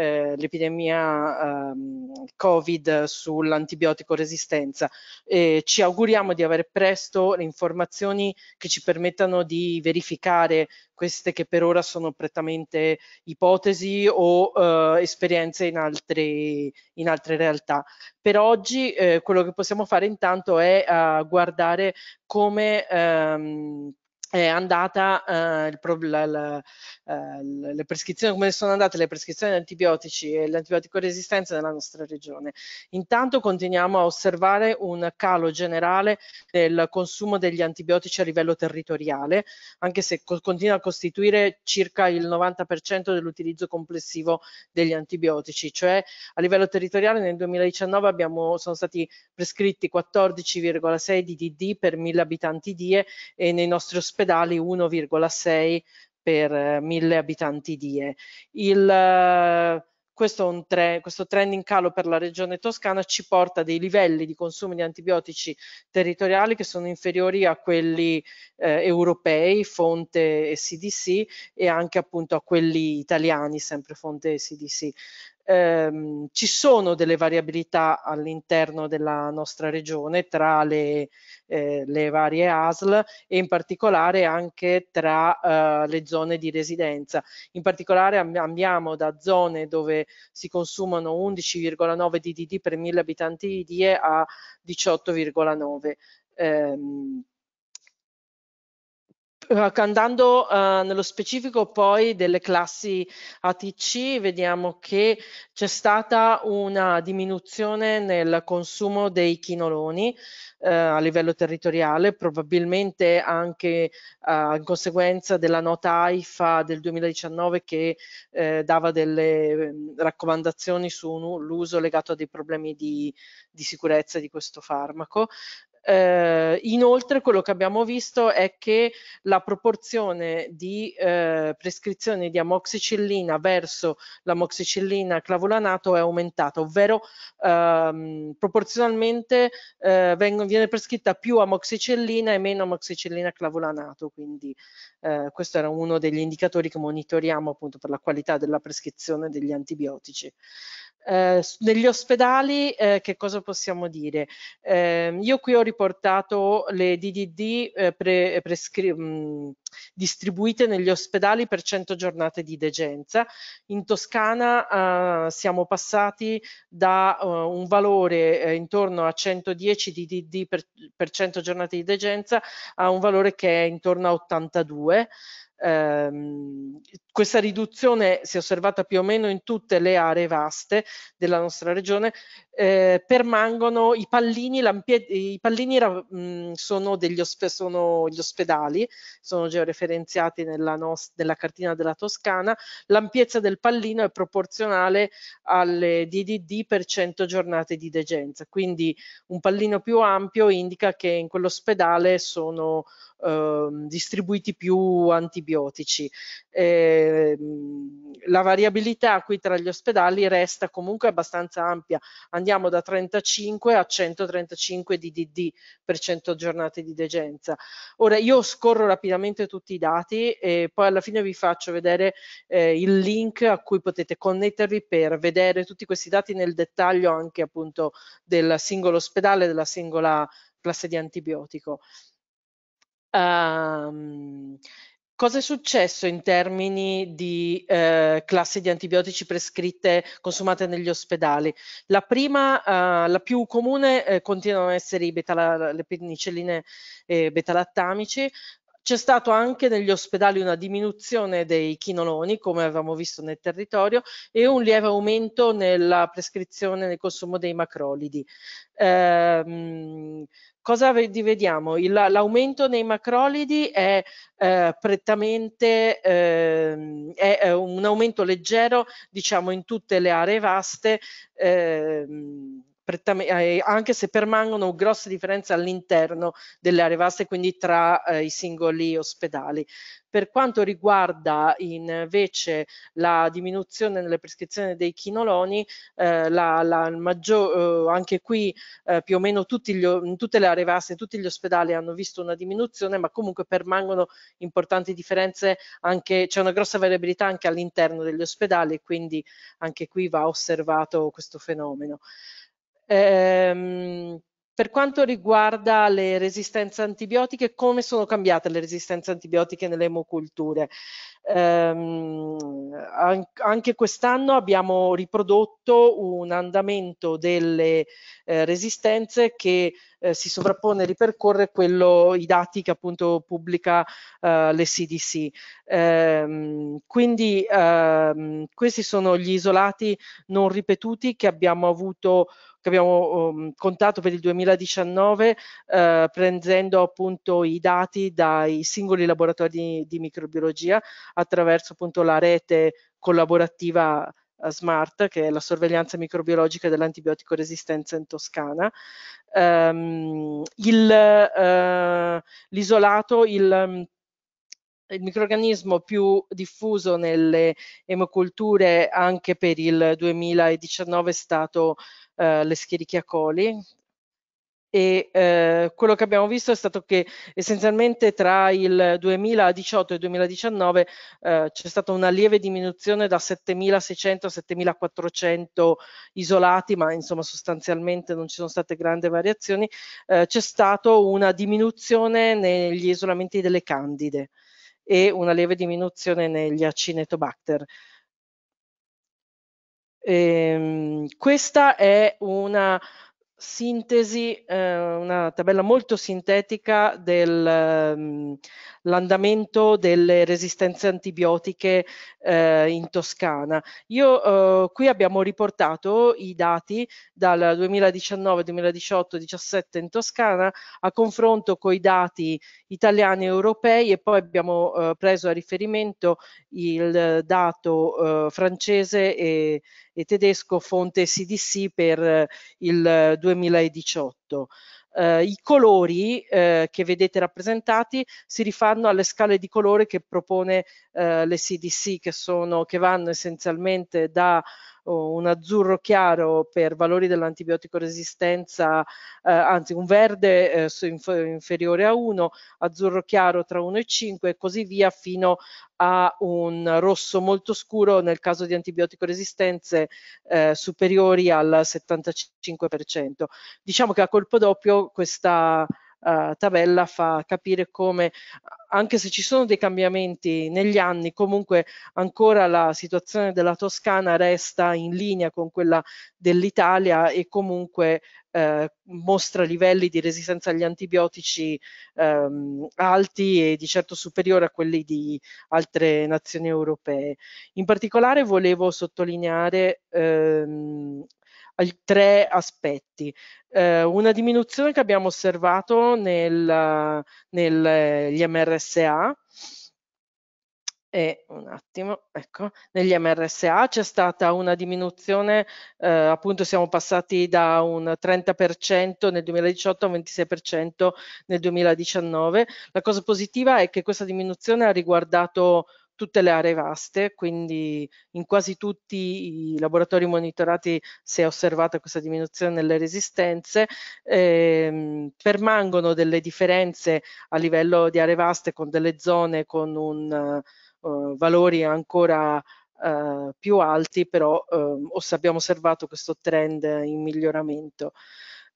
eh, l'epidemia ehm, Covid sull'antibiotico resistenza. Eh, ci auguriamo di avere presto le informazioni che ci permettano di verificare queste che per ora sono prettamente ipotesi o eh, esperienze in altre, in altre, realtà. Per oggi eh, quello che possiamo fare intanto è eh, guardare come ehm, è andata eh, il, la, la, eh, le prescrizioni, come sono andate le prescrizioni antibiotici e l'antibiotico resistenza nella nostra regione. Intanto continuiamo a osservare un calo generale del consumo degli antibiotici a livello territoriale, anche se co continua a costituire circa il 90% dell'utilizzo complessivo degli antibiotici, cioè a livello territoriale nel 2019 abbiamo, sono stati prescritti 14,6 DDD per 1000 abitanti die e nei nostri ospedali ospedali 1,6 per eh, mille abitanti die. Il, eh, questo, tre, questo, trend in calo per la regione toscana ci porta a dei livelli di consumo di antibiotici territoriali che sono inferiori a quelli eh, europei, fonte e CDC, e anche appunto a quelli italiani, sempre fonte e CDC ehm, ci sono delle variabilità all'interno della nostra regione tra le, eh, le, varie ASL e in particolare anche tra eh, le zone di residenza. In particolare andiamo da zone dove si consumano 11,9 DDD per 1000 abitanti di IE a 18,9. Ehm, eh, andando uh, nello specifico poi delle classi ATC, vediamo che c'è stata una diminuzione nel consumo dei chinoloni uh, eh, a livello territoriale, probabilmente anche uh, in conseguenza della nota AIFA del 2019 che dava delle mm, raccomandazioni sull'uso legato a dei problemi di, di sicurezza di questo farmaco. Eh, inoltre quello che abbiamo visto è che la proporzione di eh, prescrizione di amoxicillina verso l'amoxicillina clavulanato è aumentata, ovvero ehm, proporzionalmente eh, vengono, viene prescritta più amoxicillina e meno amoxicillina clavulanato, quindi eh, questo era uno degli indicatori che monitoriamo appunto per la qualità della prescrizione degli antibiotici. Eh, negli ospedali eh, che cosa possiamo dire? Eh, io qui ho riportato le DDD eh, pre, mh, mm, distribuite negli ospedali per 100 giornate di degenza. In Toscana eh, siamo passati da eh, un valore eh, intorno a 110 DDD per, per 100 giornate di degenza a un valore che è intorno a 82. Ehm, questa riduzione si è osservata più o meno in tutte le aree vaste della nostra regione, eh, permangono i pallini, i pallini mh, sono, sono, gli ospedali, sono georeferenziati nella, nella, cartina della Toscana, l'ampiezza del pallino è proporzionale alle DDD per 100 giornate di degenza, quindi un pallino più ampio indica che in quell'ospedale sono eh, distribuiti più antibiotici. Eh, la variabilità qui tra gli ospedali resta comunque abbastanza ampia, andiamo da 35 a 135 DDD per 100 giornate di degenza. Ora io scorro rapidamente tutti i dati e poi alla fine vi faccio vedere eh, il link a cui potete connettervi per vedere tutti questi dati nel dettaglio anche appunto del singolo ospedale, della singola classe di antibiotico. Um, Cosa è successo in termini di eh, classi di antibiotici prescritte consumate negli ospedali? La prima, eh, la più comune, eh, continuano a essere beta, le penicelline eh, beta-lattamici, c'è stata anche negli ospedali una diminuzione dei chinoloni, come avevamo visto nel territorio, e un lieve aumento nella prescrizione nel consumo dei macrolidi. Eh, cosa vediamo? l'aumento nei macrolidi è eh, prettamente eh, è un aumento leggero, diciamo, in tutte le aree vaste. Eh, eh, anche se permangono grosse differenze all'interno delle aree vaste, quindi tra eh, i singoli ospedali. Per quanto riguarda invece la diminuzione nelle prescrizioni dei chinoloni, eh, la, la maggior, eh, anche qui eh, più o meno gli, tutte le aree vaste, in tutti gli ospedali hanno visto una diminuzione, ma comunque permangono importanti differenze, anche, c'è una grossa variabilità anche all'interno degli ospedali, quindi anche qui va osservato questo fenomeno. Ehm, per quanto riguarda le resistenze antibiotiche, come sono cambiate le resistenze antibiotiche nelle emoculture? Ehm, anche quest'anno abbiamo riprodotto un andamento delle eh, resistenze che eh, si sovrappone e ripercorre quello, i dati che appunto pubblica eh, le CDC. Ehm, quindi ehm, questi sono gli isolati non ripetuti che abbiamo avuto che abbiamo um, contato per il 2019 eh, prendendo appunto i dati dai singoli laboratori di, di microbiologia attraverso appunto la rete collaborativa eh, SMART, che è la sorveglianza microbiologica dell'antibiotico resistenza in Toscana. Um, il, uh, l'isolato, il, il microorganismo più diffuso nelle emoculture anche per il 2019 è stato eh, l'escherichia coli, e eh, quello che abbiamo visto è stato che essenzialmente tra il 2018 e il 2019 eh, c'è stata una lieve diminuzione da 7.600 a 7.400 isolati, ma insomma sostanzialmente non ci sono state grandi variazioni, eh, c'è stata una diminuzione negli isolamenti delle candide e una leve diminuzione negli Acinetobacter. Ehm, questa è una sintesi, eh, una tabella molto sintetica del, ehm, l'andamento delle resistenze antibiotiche eh, in Toscana. Io eh, qui abbiamo riportato i dati dal 2019, 2018, 2017 in Toscana a confronto con i dati italiani e europei e poi abbiamo eh, preso a riferimento il dato eh, francese e, e tedesco fonte CDC per eh, il 2018 eh, i colori eh, che vedete rappresentati si rifanno alle scale di colore che propone eh, le CDC, che, sono, che vanno essenzialmente da un azzurro chiaro per valori dell'antibiotico resistenza, eh, anzi un verde eh, inferiore a 1, azzurro chiaro tra 1 e 5 e così via fino a un rosso molto scuro nel caso di antibiotico resistenze eh, superiori al 75%. Diciamo che a colpo doppio questa uh, tabella fa capire come anche se ci sono dei cambiamenti negli anni, comunque ancora la situazione della Toscana resta in linea con quella dell'Italia e comunque eh, mostra livelli di resistenza agli antibiotici ehm, alti e di certo superiori a quelli di altre nazioni europee. In particolare volevo sottolineare ehm, tre aspetti. Eh, una diminuzione che abbiamo osservato negli eh, MRSA, e un attimo, ecco, negli MRSA c'è stata una diminuzione, eh, appunto siamo passati da un 30% nel 2018 a un 26% nel 2019. La cosa positiva è che questa diminuzione ha riguardato tutte le aree vaste, quindi in quasi tutti i laboratori monitorati si è osservata questa diminuzione nelle resistenze, ehm, permangono delle differenze a livello di aree vaste con delle zone con un, uh, valori ancora uh, più alti, però uh, abbiamo osservato questo trend in miglioramento.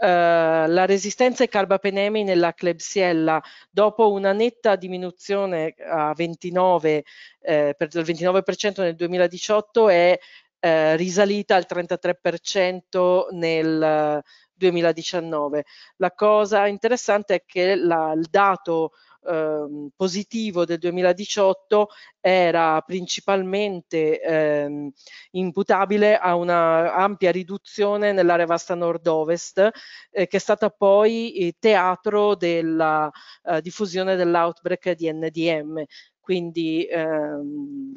Eh, la resistenza ai carbapenemi nella Klebsiella dopo una netta diminuzione a 29, eh, per, del 29% nel 2018 è eh, risalita al 33% nel 2019. Eh, la cosa interessante è che la, il dato ehm, positivo del 2018 era principalmente ehm, imputabile a una ampia riduzione nell'area vasta nord-ovest eh, che è stata poi teatro della eh, diffusione dell'outbreak di NDM quindi ehm,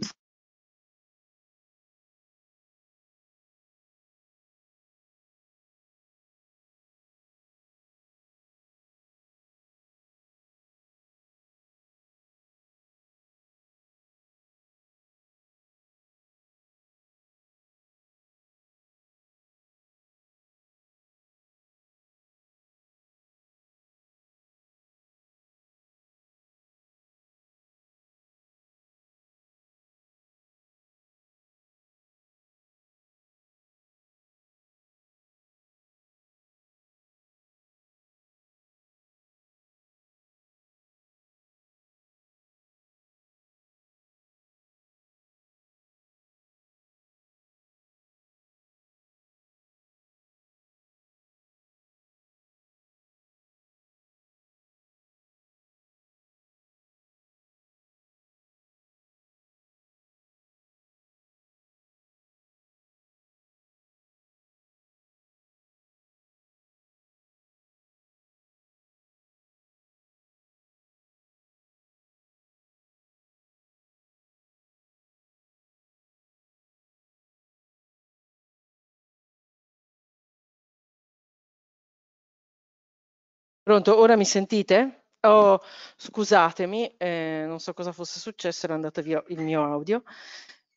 Pronto, ora mi sentite? Oh, scusatemi, eh, non so cosa fosse successo, era andato via il mio audio.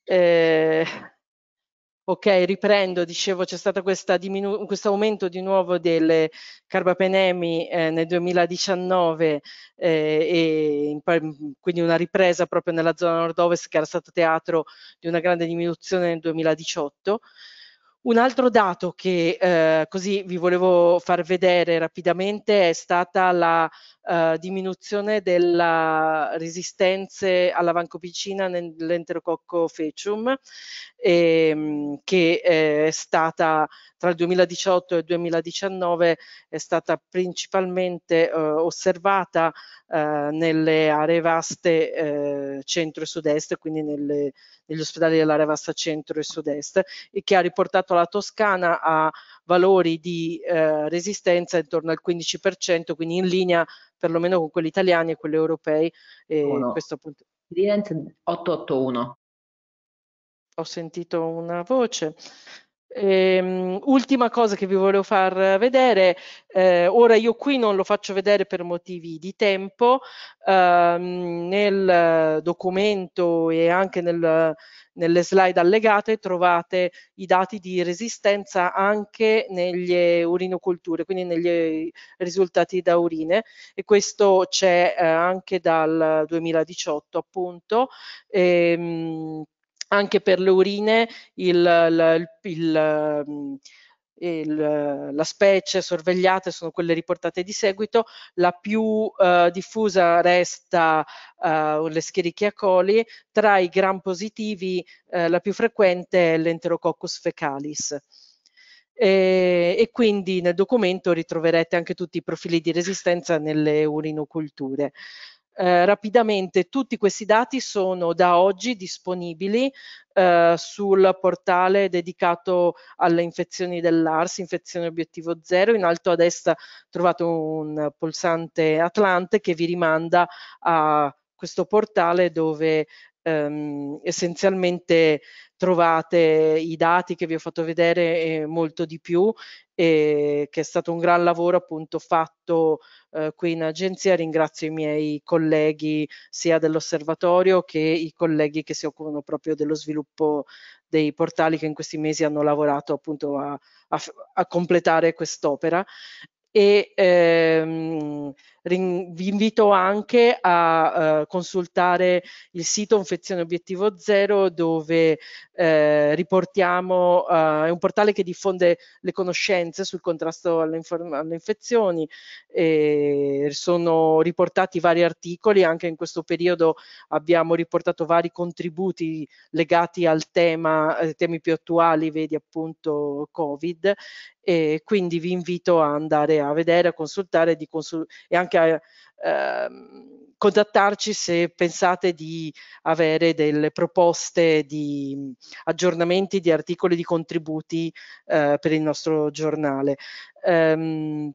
Eh, ok, riprendo, dicevo c'è stato diminu- questo aumento di nuovo delle carbapenemi eh, nel 2019 eh, e par- quindi una ripresa proprio nella zona nord-ovest che era stato teatro di una grande diminuzione nel 2018. Un altro dato che eh, così vi volevo far vedere rapidamente è stata la eh, diminuzione della resistenza vancopicina nell'enterococco fecium, ehm, che eh, è stata tra il 2018 e il 2019 è stata principalmente eh, osservata eh, nelle aree vaste eh, centro e sud-est, quindi nelle, negli ospedali dell'area vasta centro e sud-est, e che ha riportato la Toscana a valori di eh, resistenza intorno al 15%, quindi in linea perlomeno con quelli italiani e quelli europei. E questo appunto... 881. Ho sentito una voce. Ehm, ultima cosa che vi volevo far vedere, eh, ora io qui non lo faccio vedere per motivi di tempo, ehm, nel documento e anche nel, nelle slide allegate trovate i dati di resistenza anche negli urinoculture, quindi negli risultati da urine e questo c'è eh, anche dal 2018 appunto. Ehm, anche per le urine il, il, mm, il, la specie sorvegliata sono quelle riportate di seguito, la più eh, diffusa resta eh, l'escherichia coli, tra i gram positivi eh, la più frequente è l'enterococcus fecalis. E, e, quindi nel documento ritroverete anche tutti i profili di resistenza nelle urinoculture. Eh, rapidamente tutti questi dati sono da oggi disponibili eh, sul portale dedicato alle infezioni dell'ARS, infezione obiettivo zero. In alto a destra trovate un pulsante Atlante che vi rimanda a questo portale dove ehm, essenzialmente trovate i dati che vi ho fatto vedere e molto di più, e che è stato un gran lavoro appunto fatto eh, qui in agenzia. Ringrazio i miei colleghi sia dell'osservatorio che i colleghi che si occupano proprio dello sviluppo dei portali che in questi mesi hanno lavorato appunto a, a, a completare quest'opera. E, ehm, vi invito anche a uh, consultare il sito Infezione Obiettivo Zero dove eh, riportiamo, uh, è un portale che diffonde le conoscenze sul contrasto alle, alle infezioni, e sono riportati vari articoli, anche in questo periodo abbiamo riportato vari contributi legati al tema, eh, temi più attuali, vedi appunto Covid, e quindi vi invito a andare a vedere, a consultare consul e anche anche eh, contattarci se pensate di avere delle proposte di aggiornamenti di articoli, di contributi eh, per il nostro giornale. Um,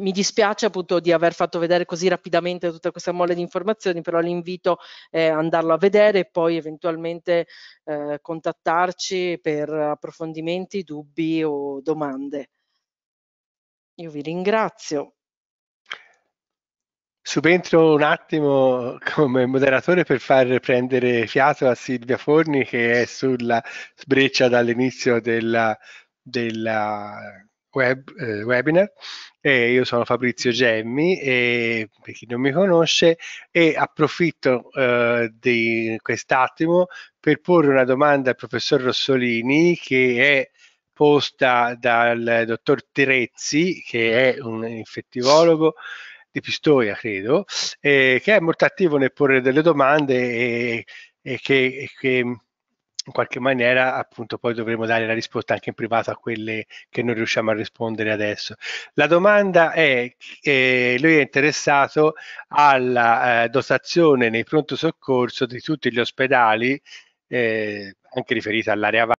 mi dispiace appunto di aver fatto vedere così rapidamente tutta questa mole di informazioni, però l'invito è andarlo a vedere e poi eventualmente eh, contattarci per approfondimenti, dubbi o domande. Io vi ringrazio subentro un attimo come moderatore per far prendere fiato a Silvia Forni che è sulla sbreccia dall'inizio del della web, eh, webinar. E io sono Fabrizio Gemmi e per chi non mi conosce e approfitto eh, di quest'attimo per porre una domanda al professor Rossolini che è posta dal dottor Terezzi che è un infettivologo di Pistoia, credo, eh, che è molto attivo nel porre delle domande e, e che, e che in qualche maniera appunto poi dovremo dare la risposta anche in privato a quelle che non riusciamo a rispondere adesso. La domanda è, eh, lui è interessato alla eh, dotazione nei pronto soccorso di tutti gli ospedali, eh, anche riferita all'area